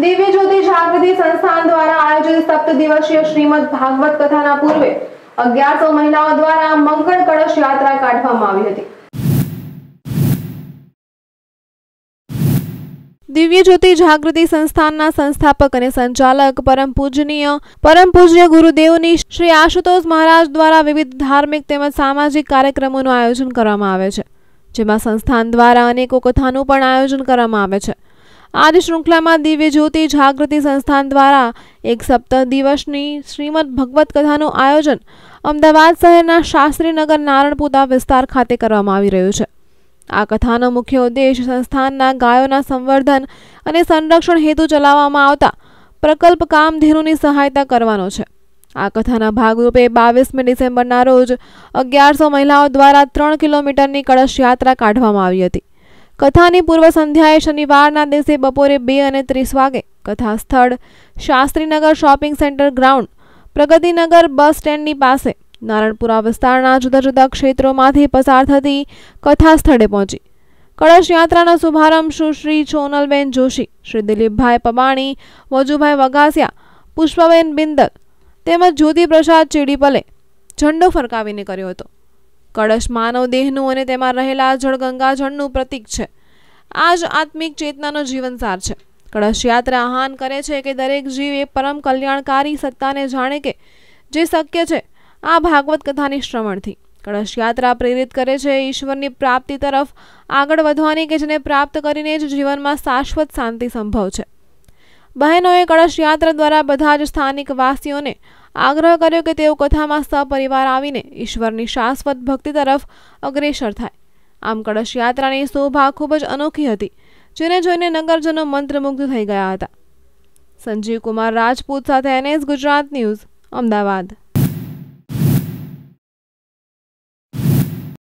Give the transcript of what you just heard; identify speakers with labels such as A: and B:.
A: દિવ્ય જ્યોતિ જાગૃતિ સંસ્થાન દ્વારા આયોજિત સપ્ત દિવસીય શ્રીમદ ભાગવત કથાના પૂર્વે અગિયારસો મહિલાઓ દ્વારા મંગળ કળશ યાત્રા કાઢવામાં આવી હતી દિવ્ય જ્યોતિ જાગૃતિ સંસ્થાનના સંસ્થાપક અને સંચાલક પરમ પૂજનીય પરમ પૂજ્ય ગુરુદેવની શ્રી આશુતોષ મહારાજ દ્વારા વિવિધ ધાર્મિક તેમજ સામાજિક કાર્યક્રમોનું આયોજન કરવામાં આવે છે જેમાં સંસ્થાન દ્વારા અનેકો કથાનું પણ આયોજન કરવામાં આવે છે આજ શૃંખલામાં દિવ્ય જ્યોતિ જાગૃતિ સંસ્થાન દ્વારા એક સપ્તાહ દિવસની શ્રીમદ ભગવત કથાનું આયોજન અમદાવાદ શહેરના શાસ્ત્રીનગર નારણપુરા વિસ્તાર ખાતે કરવામાં આવી રહ્યું છે આ કથાનો મુખ્ય ઉદ્દેશ સંસ્થાનના ગાયોના સંવર્ધન અને સંરક્ષણ હેતુ ચલાવવામાં આવતા પ્રકલ્પ કામધેનુની સહાયતા કરવાનો છે આ કથાના ભાગરૂપે બાવીસમી ડિસેમ્બરના રોજ અગિયારસો મહિલાઓ દ્વારા ત્રણ કિલોમીટરની કળશ યાત્રા કાઢવામાં આવી હતી કથાને પૂર્વ સંધ્યાએ શનિવારના દિવસે બપોરે 2:30 વાગે કથા સ્થળ Shastrinagar shopping centre ground Pragatinagar bus સ્ટેન્ડની પાસે નારણપુરા વિસ્તારના જુદા જુદા ક્ષેત્રોમાંથી પસાર થતી કથા સ્થળે પહોંચી કળા યાત્રાના સુભારામ સુશ્રી ચોનલબેન જોશી શ્રી દિલીપભાઈ પબાણી મોજુભાઈ વગાસિયા পুষ্পબેન બિંદક તેમજ 조દીપ્રसाद ચીડીપલે جھنڈો ફરકાવીને કર્યો હતો કળશ માનવ દેહનું અને તેમાં રહેલા જળ ગંગાજળનું પ્રતીક છે આ જ આત્મિક ચેતનાનો જીવનસાર છે કળશ યાત્રા આહાન કરે છે કે દરેક જીવ એ પરમ કલ્યાણકારી સત્તાને જાણે કે જે શક્ય છે આ ભાગવત કથાની શ્રવણથી કળશ યાત્રા પ્રેરિત કરે છે ઈશ્વરની પ્રાપ્તિ તરફ આગળ વધવાની કે જેને પ્રાપ્ત કરીને જ જીવનમાં શાશ્વત શાંતિ સંભવ છે બાય નય કડશ યાત્રા દ્વારા બધા જ સ્થાનિક વાસીઓને આગ્રહ કર્યો કે તેવ કથામાસ્તા પરિવાર આવીને ઈશ્વરની શાશ્વત ભક્તિ તરફ अग्रેશર થાય આમ કડશ યાત્રાની શોભા ખૂબ જ अनोખી હતી જેને જોઈને નગરજનો મંત્રમુગ્ધ થઈ ગયા હતા સંજીવ કુમાર રાજપૂત સાથે એનએસ ગુજરાત ન્યૂઝ અમદાવાદ